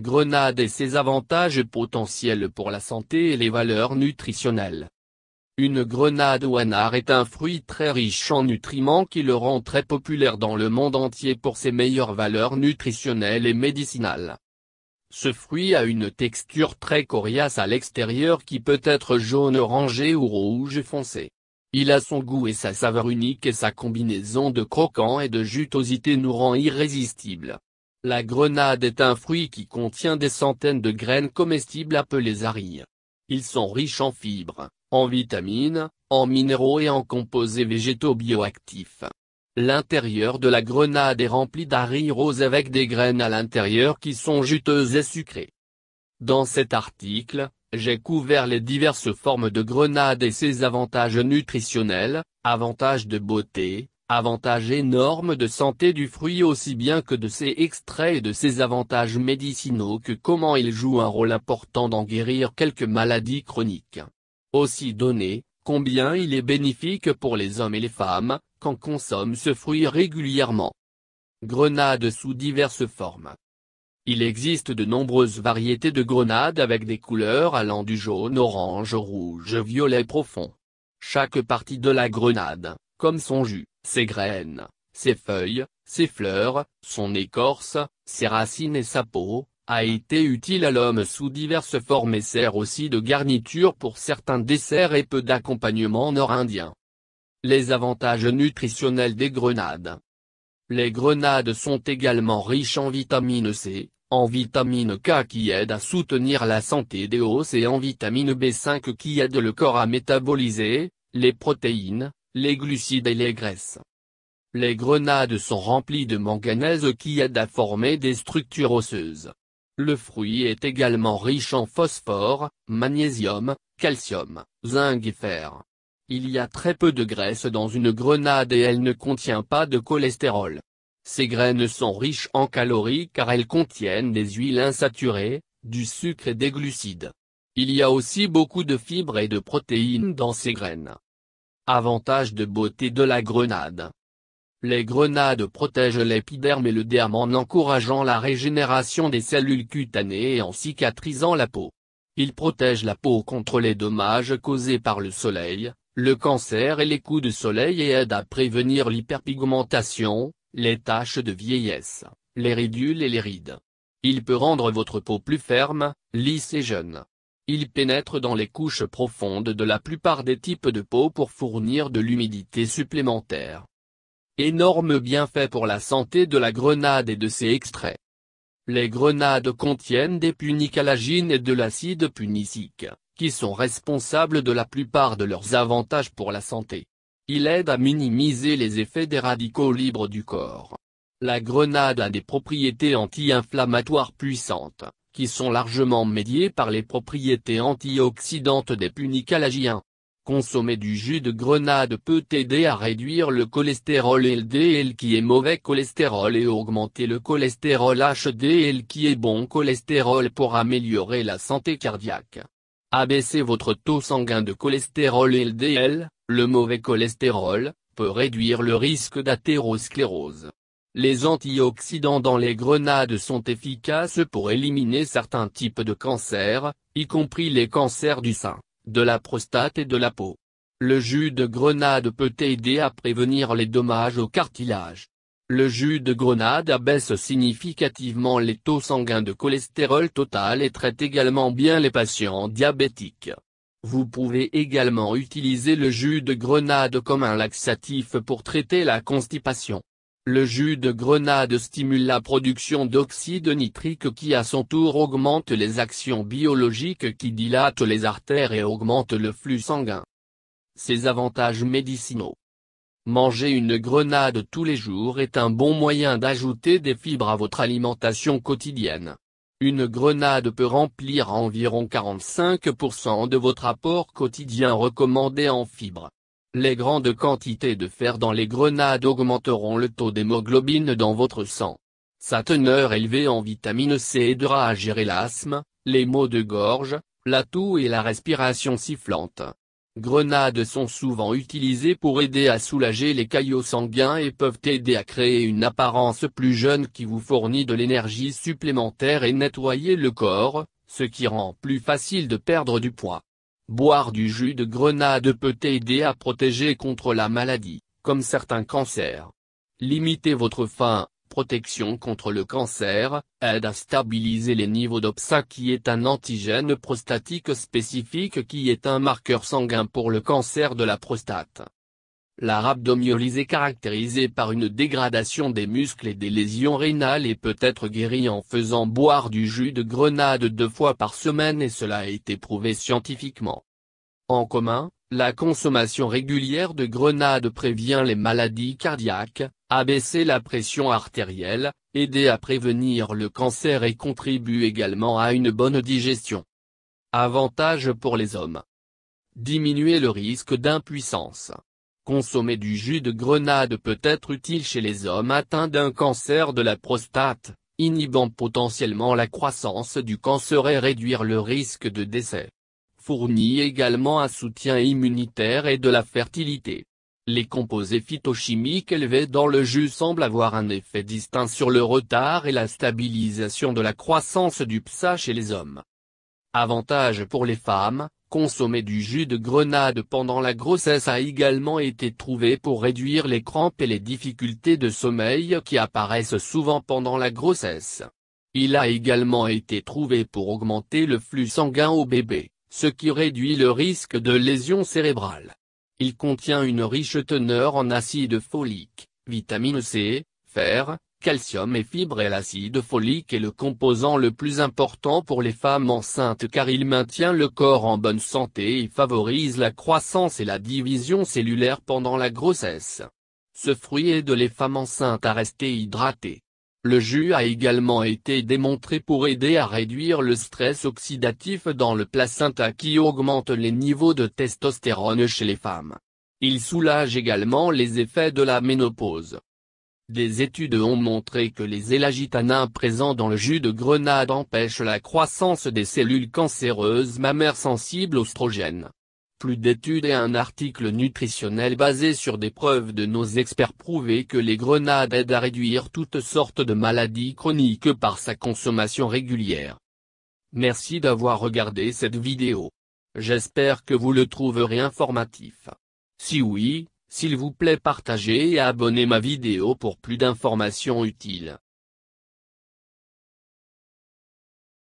Grenade et ses avantages potentiels pour la santé et les valeurs nutritionnelles. Une grenade ou anard est un fruit très riche en nutriments qui le rend très populaire dans le monde entier pour ses meilleures valeurs nutritionnelles et médicinales. Ce fruit a une texture très coriace à l'extérieur qui peut être jaune orangé ou rouge foncé. Il a son goût et sa saveur unique et sa combinaison de croquant et de jutosité nous rend irrésistible. La grenade est un fruit qui contient des centaines de graines comestibles appelées arilles. Ils sont riches en fibres, en vitamines, en minéraux et en composés végétaux bioactifs. L'intérieur de la grenade est rempli d'arilles roses avec des graines à l'intérieur qui sont juteuses et sucrées. Dans cet article, j'ai couvert les diverses formes de grenade et ses avantages nutritionnels, avantages de beauté, Avantage énorme de santé du fruit aussi bien que de ses extraits et de ses avantages médicinaux que comment il joue un rôle important dans guérir quelques maladies chroniques. Aussi donné, combien il est bénéfique pour les hommes et les femmes, quand consomment ce fruit régulièrement. Grenade sous diverses formes. Il existe de nombreuses variétés de grenades avec des couleurs allant du jaune orange rouge violet profond. Chaque partie de la grenade, comme son jus, ses graines, ses feuilles, ses fleurs, son écorce, ses racines et sa peau, a été utile à l'homme sous diverses formes et sert aussi de garniture pour certains desserts et peu d'accompagnement nord indien Les avantages nutritionnels des grenades. Les grenades sont également riches en vitamine C, en vitamine K qui aide à soutenir la santé des os et en vitamine B5 qui aide le corps à métaboliser, les protéines, les glucides et les graisses. Les grenades sont remplies de manganèse qui aide à former des structures osseuses. Le fruit est également riche en phosphore, magnésium, calcium, zinc et fer. Il y a très peu de graisse dans une grenade et elle ne contient pas de cholestérol. Ces graines sont riches en calories car elles contiennent des huiles insaturées, du sucre et des glucides. Il y a aussi beaucoup de fibres et de protéines dans ces graines. Avantage de beauté de la grenade. Les grenades protègent l'épiderme et le derme en encourageant la régénération des cellules cutanées et en cicatrisant la peau. Ils protègent la peau contre les dommages causés par le soleil, le cancer et les coups de soleil et aident à prévenir l'hyperpigmentation, les taches de vieillesse, les ridules et les rides. Il peut rendre votre peau plus ferme, lisse et jeune. Il pénètre dans les couches profondes de la plupart des types de peau pour fournir de l'humidité supplémentaire. Énorme bienfait pour la santé de la grenade et de ses extraits. Les grenades contiennent des punicalagines et de l'acide punicique, qui sont responsables de la plupart de leurs avantages pour la santé. Il aide à minimiser les effets des radicaux libres du corps. La grenade a des propriétés anti-inflammatoires puissantes qui sont largement médiés par les propriétés antioxydantes des punicalagiens. Consommer du jus de grenade peut aider à réduire le cholestérol LDL qui est mauvais cholestérol et augmenter le cholestérol HDL qui est bon cholestérol pour améliorer la santé cardiaque. Abaisser votre taux sanguin de cholestérol LDL, le mauvais cholestérol, peut réduire le risque d'athérosclérose. Les antioxydants dans les grenades sont efficaces pour éliminer certains types de cancers, y compris les cancers du sein, de la prostate et de la peau. Le jus de grenade peut aider à prévenir les dommages au cartilage. Le jus de grenade abaisse significativement les taux sanguins de cholestérol total et traite également bien les patients diabétiques. Vous pouvez également utiliser le jus de grenade comme un laxatif pour traiter la constipation. Le jus de grenade stimule la production d'oxyde nitrique qui à son tour augmente les actions biologiques qui dilatent les artères et augmentent le flux sanguin. Ses avantages médicinaux Manger une grenade tous les jours est un bon moyen d'ajouter des fibres à votre alimentation quotidienne. Une grenade peut remplir environ 45% de votre apport quotidien recommandé en fibres. Les grandes quantités de fer dans les grenades augmenteront le taux d'hémoglobine dans votre sang. Sa teneur élevée en vitamine C aidera à gérer l'asthme, les maux de gorge, la toux et la respiration sifflante. Grenades sont souvent utilisées pour aider à soulager les caillots sanguins et peuvent aider à créer une apparence plus jeune qui vous fournit de l'énergie supplémentaire et nettoyer le corps, ce qui rend plus facile de perdre du poids. Boire du jus de grenade peut aider à protéger contre la maladie, comme certains cancers. Limiter votre faim, protection contre le cancer, aide à stabiliser les niveaux d'OPSA qui est un antigène prostatique spécifique qui est un marqueur sanguin pour le cancer de la prostate. La rhabdomyolyse est caractérisée par une dégradation des muscles et des lésions rénales et peut être guérie en faisant boire du jus de grenade deux fois par semaine et cela a été prouvé scientifiquement. En commun, la consommation régulière de grenade prévient les maladies cardiaques, abaisser la pression artérielle, aider à prévenir le cancer et contribue également à une bonne digestion. Avantage pour les hommes. Diminuer le risque d'impuissance. Consommer du jus de grenade peut être utile chez les hommes atteints d'un cancer de la prostate, inhibant potentiellement la croissance du cancer et réduire le risque de décès. Fournit également un soutien immunitaire et de la fertilité. Les composés phytochimiques élevés dans le jus semblent avoir un effet distinct sur le retard et la stabilisation de la croissance du PSA chez les hommes. Avantage pour les femmes, Consommer du jus de grenade pendant la grossesse a également été trouvé pour réduire les crampes et les difficultés de sommeil qui apparaissent souvent pendant la grossesse. Il a également été trouvé pour augmenter le flux sanguin au bébé, ce qui réduit le risque de lésions cérébrales. Il contient une riche teneur en acide folique, vitamine C, fer, calcium et fibres et l'acide folique est le composant le plus important pour les femmes enceintes car il maintient le corps en bonne santé et favorise la croissance et la division cellulaire pendant la grossesse. Ce fruit aide les femmes enceintes à rester hydratées. Le jus a également été démontré pour aider à réduire le stress oxydatif dans le placenta qui augmente les niveaux de testostérone chez les femmes. Il soulage également les effets de la ménopause. Des études ont montré que les élagitanins présents dans le jus de grenade empêchent la croissance des cellules cancéreuses mammaires sensibles aux strogènes. Plus d'études et un article nutritionnel basé sur des preuves de nos experts prouvaient que les grenades aident à réduire toutes sortes de maladies chroniques par sa consommation régulière. Merci d'avoir regardé cette vidéo. J'espère que vous le trouverez informatif. Si oui, s'il vous plaît partagez et abonnez ma vidéo pour plus d'informations utiles.